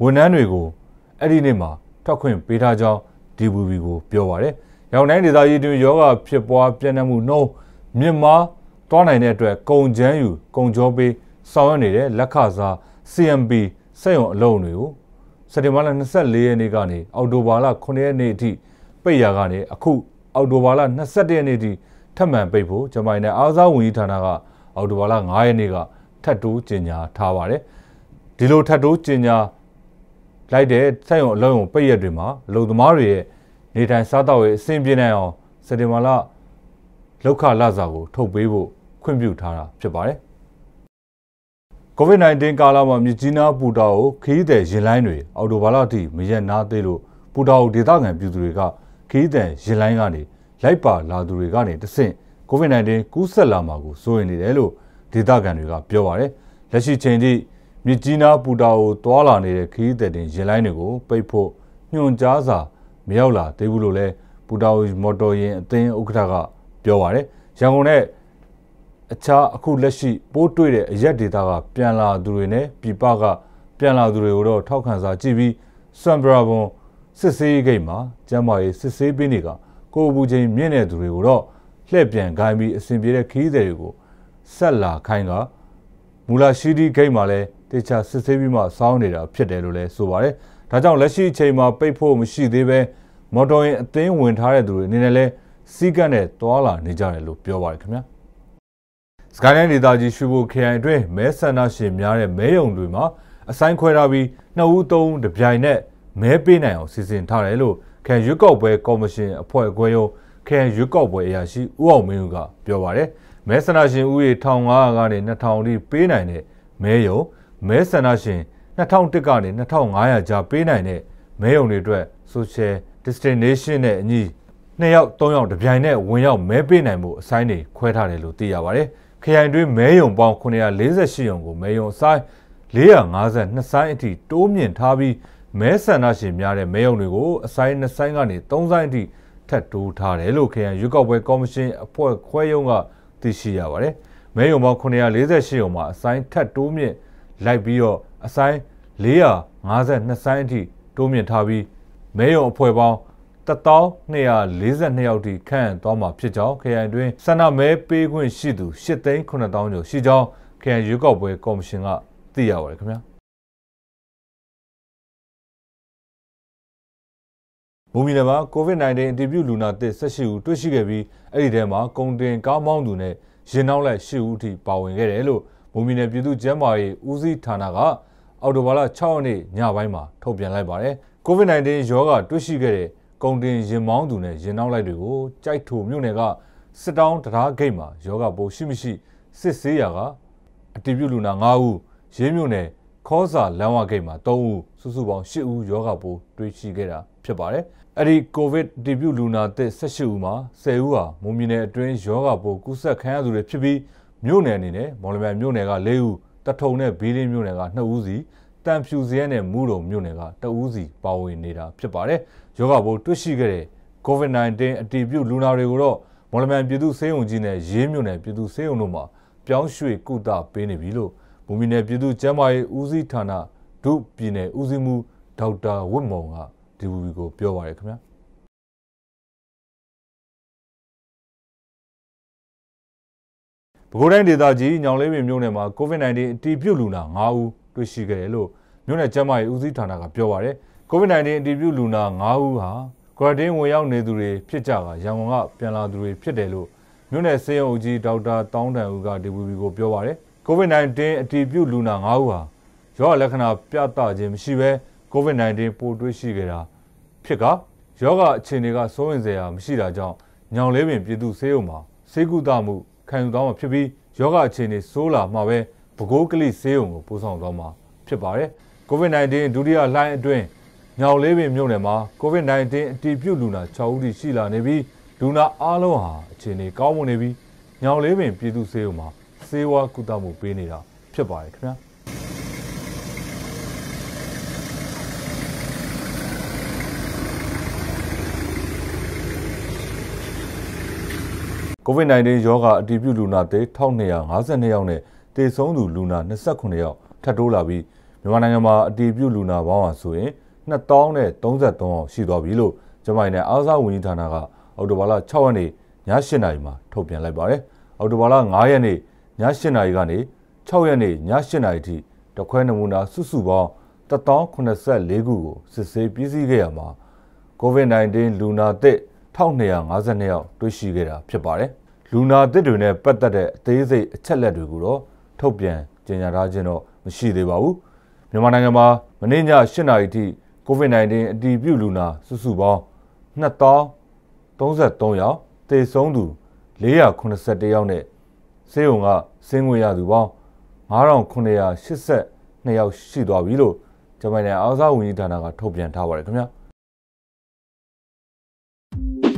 ဝန်ထမ်းတွေကိုအဲ့ဒီနေ့မှာထောက်ခွင့်ပေးထားကြောင်း DVB ကိုပြောပါတယ်။ရောင်တိုင်းဒေသကြီးတွင်ယောဂဖြစ်ပွားပြန့်နှံ့မှုနှုန်းမြင့်မားတွားနိုင်တဲ့အတွက် ကုံချမ်းယူကုံကြောပေးဆောင်ရွက်နေတဲ့လက်ခစား CMB စက်ရုံအလုံးတွေကိုစက်တင်ဘာလ24ရက်နေ့ကနေအောက်တိုဘာလ9ရက်နေ့အထိပိတ်ရာကနေအခုအောက်တိုဘာလ22ရက်နေ့အထိထပ်မံပိတ်ဖို့ဂျမိုင်းနဲ့အားစားဝန်ကြီးဌာနကအောက်တိုဘာလ9ရက်နေ့ကထပ်တိုးကြေညာထားပါတယ်ဒီလိုထပ်တိုးကြေညာလိုက်တဲ့စိုက်ရုံအလုံးုံပိတ်ရက်တွေမှာအလုံသမားတွေရဲ့နေထိုင်စားသောက်ရေးအဆင်ပြေနိုင်အောင်စတေမာလာလောက်ခလစာကိုထုတ်ပေးဖို့ခွင့်ပြုထားတာဖြစ်ပါတယ်။ COVID-19 ကာလမှာမြကြီးနားပူတာကိုခီးတဲ့ရင်လိုင်းတွေအော်တိုဘာလအထိမရက်နာသေးလို့ပူတာကိုဒေသခံပြည်သူတွေကခီးတဲ့ရင်လိုင်းကနေလိုက်ပါလာသူတွေကနေတဆင့် COVID-19 ကူးစက်လာမှာကိုစိုးရိမ်နေတယ်လို့ဒေသခံတွေကပြောပါတယ်။လက်ရှိချိန်ထိမြစ်ကြီးနားပူတာကိုတွာလာနေတဲ့ခရီးသည်တင်ရင်လိုင်းတွေကိုပိတ်ဖို့ညွှန်ကြားစာမရောက်လာသေးဘူးလို့လည်းပူတာကိုမော်တော်ယာဉ်အသင်းဥက္ကဋ္ဌကပြောပါရယ်ရန်ကုန်နဲ့အခြားအခုလက်ရှိပိုးတွေ့တဲ့အရက်ဒေတာကပြန်လာသူတွေနဲ့ပြပကပြန်လာသူတွေကိုတော့ထောက်ခံစာကြည့်ပြီးစံပရာဘွန်စစ်ဆေးဂိတ်မှာကျမ်းမာရေးစစ်ဆေးပေးနေကကိုအပူချိန်မြင့်တဲ့သူတွေကိုတော့လှည့်ပြန်ခိုင်းပြီးအစဉ်ပြေတဲ့ခီးသည်တွေကိုဆက်လာခိုင်းကမူလာရှိဒီဂိတ်မှာလည်းတေချာစစ်ဆေးပြီးမှစောင်းနေတာဖြစ်တယ်လို့လည်းဆိုပါတယ်။ဒါကြောင့်လက်ရှိအချိန်မှာပိတ်ဖို့မရှိသေးပဲမော်တော်ယာဉ်အသင်းဝင်ထားတဲ့သူတွေအနေနဲ့လည်းစီးကပ်နဲ့တွာလာနေကြတယ်လို့ပြောပါတယ်ခင်ဗျာ။စကိုင်းတိုင်းဒေသကြီးရှုဖို့ခရိုင်အတွင်းမဲဆန္ဒရှင်များတဲ့မဲယုံတွေမှာအဆိုင်ခွဲထားပြီးနှစ်ဦးသုံးဦးတပြိုင်နက်မဲပေးနိုင်အောင်စီစဉ်ထားတယ်လို့ခံရွက်ကောက်ပွဲကော်မရှင်အဖွဲ့အစည်းရောခံရွက်ကောက်ပွဲအရာရှိဦးအောင်မင်းဦးကပြောပါတယ်။မဲဆန္ဒရှင်ဦးရေ1500ကနေ2000ထိပေးနိုင်တဲ့မဲယုံမဲဆန္ဒရှင်2001ကနေ2500ကြားပေးနိုင်တဲ့မဲုံတွေအတွက် social destination နဲ့အညီ2ယောက်3ယောက်တပြိုင်နက်ဝင်ရောက်မဲပေးနိုင်မှုအစိုင်းတွေခွဲထားတယ်လို့သိရပါတယ်။ခရိုင်တွင်းမဲုံပေါင်း948ရုံကိုမဲုံအစိုင်း452ဆိုင်းအထိတိုးမြင့်ထားပြီးမဲဆန္ဒရှင်များတဲ့မဲုံတွေကိုအဆိုင်2ဆိုင်းကနေ3ဆိုင်းအထိထပ်တိုးထားတယ်လို့ခရန်ရွေးကောက်ပွဲကော်မရှင်အဖွဲ့ခွဲရုံးကသိရှိရပါတယ်။မဲုံပေါင်း948ရုံမှာအဆိုင်ထပ်တိုးမြင့်လိုက်ပြီးတော့အဆိုင်452ဆိုင်းအထိတိုးမြင့်ထားပြီးမဲရုံအဖွဲ့ပေါင်း1242ယောက်ထိခန့်သွားမှာဖြစ်ကြောင်းခရိုင်တွင်ဆန္ဒမဲပေးခွင့်ရှိသူ8,900ကျော်ရှိကြောင်းခရိုင်ရွေးကောက်ပွဲကော်မရှင်ကသိရပါတယ်ခင်ဗျာမူမီနယ်မှာ COVID-19 အတည်ပြုလူနာသစ်18ဦးတွေ့ရှိခဲ့ပြီးအဲ့ဒီထဲမှာကုန်တင်ကားမောင်းသူနဲ့ရင်နောက်လိုက်10ဦးအထိပါဝင်ခဲ့တယ်လို့မွန်ပြည်နယ်ပြည်သူ့ကျန်းမာရေးဦးစီးဌာနကအော်တိုဘာလ6ရက်နေ့ညပိုင်းမှာထုတ်ပြန်လိုက်ပါတယ်။ COVID-19 ရောဂါတွေ့ရှိခဲ့တဲ့ကုန်တင်ရင်မောင်းသူနဲ့ရင်နောက်လိုက်တွေကိုကြိုက်ထိုမြို့နယ်ကစစ်တောင်းတရားဂိတ်မှာယောဂပိုးရှိမရှိ စစ်ဆေးရာကအတည်ပြုလူနာ9ဦးရေးမြို့နယ်ခေါ်စာလမ်းဝဂိတ်မှာ3ဦးစုစုပေါင်း8ဦးယောဂပိုးတွေ့ရှိခဲ့တာဖြစ်ပါတယ်။အဲဒီကိုဗစ်အတည်ပြုလူနာသစ်18ဦးမှာ10ဦးဟာမွန်ပြည်နယ်အတွင်းယောဂပိုးကူးစက်ခံရသူတွေဖြစ်ပြီးမြို့နယ်အနေနဲ့မော်လမြိုင်မြို့နယ်က၄ဦးတထုံနဲ့ဘေးလင်းမြို့နယ်က2ဦးစီတန်ဖြူစရဲနဲ့မူးတုံမြို့နယ်က2ဦးစီပါဝင်နေတာဖြစ်ပါတယ်ယောဂဘိုးတွေ့ရှိခဲ့တဲ့ COVID-19 အတည်ပြုလူနာတွေကိုတော့မော်လမြိုင်ပြည်သူ့စေယုံကြီးနဲ့ရေးမြို့နယ်ပြည်သူ့စေယုံတို့မှာပြောင်းရွှေ့ကုသပေးနေပြီလို့မူမီနယ်ပြည်သူ့ကျန်းမာရေးဦးစီးဌာနဒုပြည်နယ်ဦးစီးမှူးဒေါက်တာဝစ်မောင်ကဒီဝီကိုပြောပါရခင်ဗျာပဲခူးတိုင်းဒေသကြီးညောင်လေးပင်မြို့နယ်မှာ COVID-19 အတည်ပြုလူနာ9ဦးတွေ့ရှိခဲ့တယ်လို့မြို့နယ်ကျန်းမာရေးဦးစီးဌာနကပြောပါရယ် COVID-19 အတည်ပြုလူနာ9ဦးဟာ quarantine ဝင်ရောက်နေသူတွေဖြစ်ကြတာရန်ကုန်ကပြန်လာသူတွေဖြစ်တယ်လို့မြို့နယ်စေယုံဦးကြီးဒေါက်တာတောင်းတန်ဦးက DVB ကိုပြောပါရယ် COVID-19 အတည်ပြုလူနာ9ဦးဟာရောဂါလက္ခဏာပြသခြင်းမရှိဘဲ COVID-19 ပိုးတွေ့ရှိခဲ့တာဖြစ်ကယောဂအခြေအနေကစိုးရိမ်စရာမရှိတာကြောင့်ညောင်လေးပင်ပြည်သူ့ဆေးရုံမှာဆေးကုသမှုခံယူသွားမှာဖြစ်ပြီးယောဂအခြေအနေဆိုးလာမှပဲဗကိုးကလိဆေးရုံကိုပို့ဆောင်သွားမှာဖြစ်ပါတယ်။ COVID-19 ဒုတိယလှိုင်းအတွင်းညောင်လေးပင်မြို့နယ်မှာ COVID-19 အတည်ပြုလူနာ6ဦးထိရှိလာနေပြီးလူနာအားလုံးဟာအခြေအနေကောင်းမွန်နေပြီးညောင်လေးပင် ပြည်သူ့ဆေးရုံမှာဆေးဝါးကုသမှုပေးနေတာဖြစ်ပါတယ်ခင်ဗျာ။ COVID-19 ရောဂါအတည်ပြုလူနာသေ1252ယောက်နဲ့သေဆုံးသူလူနာ29ယောက်ထပ်တိုးလာပြီးမြန်မာနိုင်ငံမှာအတည်ပြုလူနာပေါင်းဟာဆိုရင်2033အောင်ရှိသွားပြီလို့ဂျမိုင်နဲ့အားစားဝန်ကြီးဌာနကအော်တိုဘာလ6ရက်နေ့ည8:00နာရီမှာထုတ်ပြန်လိုက်ပါတယ်။အော်တိုဘာလ9ရက်နေ့ည8:00နာရီကနေ6ရက်နေ့ည8:00နာရီထိတခွဲနမူနာ စုစုပေါင်း1084ခုကို စစ်ဆေးပြီးစီးခဲ့ရမှာ COVID-19 လူနာသစ်1252ယောက်တွေ့ရှိခဲ့တာဖြစ်ပါတယ်။လူနာသစ်တွေနဲ့ပတ်သက်တဲ့အသေးစိတ်အချက်လက်တွေကိုတော့ထုတ်ပြန်ကြေညာထားခြင်းတော့မရှိသေးပါဘူး။မြန်မာနိုင်ငံမှာမနေ့ည8နာရီထိ COVID-19 အတည်ပြုလူနာစုစုပေါင်း2033ယောက်သေဆုံးသူ481ယောက်နဲ့ဆေးရုံကဆင်းခွင့်ရသူပေါင်း9982ယောက်ရှိသွားပြီလို့ဂျပန်နိုင်ငံအာဇာဝန်ကြီးဌာနကထုတ်ပြန်ထားပါတယ်ခင်ဗျာ။ thank you